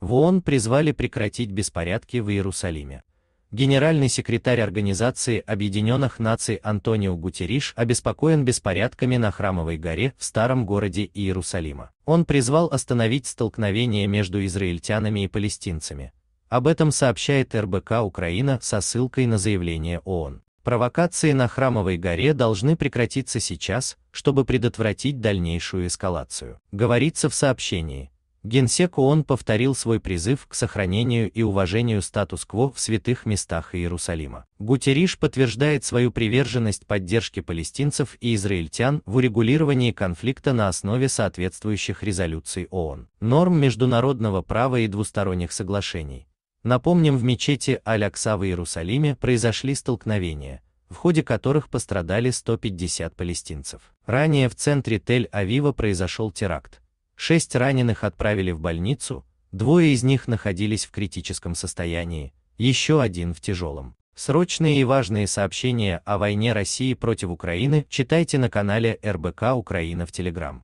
В ООН призвали прекратить беспорядки в Иерусалиме. Генеральный секретарь Организации Объединенных Наций Антонио Гутериш обеспокоен беспорядками на Храмовой горе в старом городе Иерусалима. Он призвал остановить столкновения между израильтянами и палестинцами. Об этом сообщает РБК Украина со ссылкой на заявление ООН. Провокации на Храмовой горе должны прекратиться сейчас, чтобы предотвратить дальнейшую эскалацию. Говорится в сообщении, Генсек ООН повторил свой призыв к сохранению и уважению статус-кво в святых местах Иерусалима. Гутериш подтверждает свою приверженность поддержке палестинцев и израильтян в урегулировании конфликта на основе соответствующих резолюций ООН, норм международного права и двусторонних соглашений. Напомним, в мечети аль в Иерусалиме произошли столкновения, в ходе которых пострадали 150 палестинцев. Ранее в центре Тель-Авива произошел теракт Шесть раненых отправили в больницу, двое из них находились в критическом состоянии, еще один в тяжелом. Срочные и важные сообщения о войне России против Украины читайте на канале РБК Украина в Телеграм.